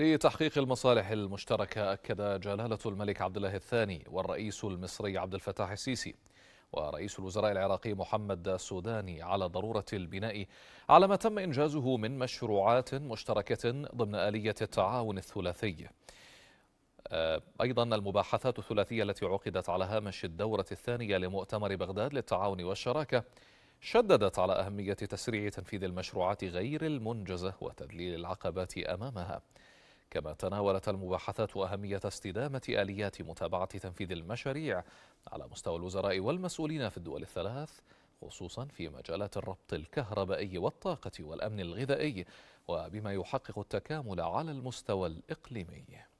لتحقيق المصالح المشتركة أكد جلالة الملك عبد الله الثاني والرئيس المصري عبد الفتاح السيسي ورئيس الوزراء العراقي محمد السوداني على ضرورة البناء على ما تم إنجازه من مشروعات مشتركة ضمن آلية التعاون الثلاثي آه، أيضا المباحثات الثلاثية التي عقدت على هامش الدورة الثانية لمؤتمر بغداد للتعاون والشراكة شددت على أهمية تسريع تنفيذ المشروعات غير المنجزة وتذليل العقبات أمامها كما تناولت المباحثات أهمية استدامة آليات متابعة تنفيذ المشاريع على مستوى الوزراء والمسؤولين في الدول الثلاث خصوصا في مجالات الربط الكهربائي والطاقة والأمن الغذائي وبما يحقق التكامل على المستوى الإقليمي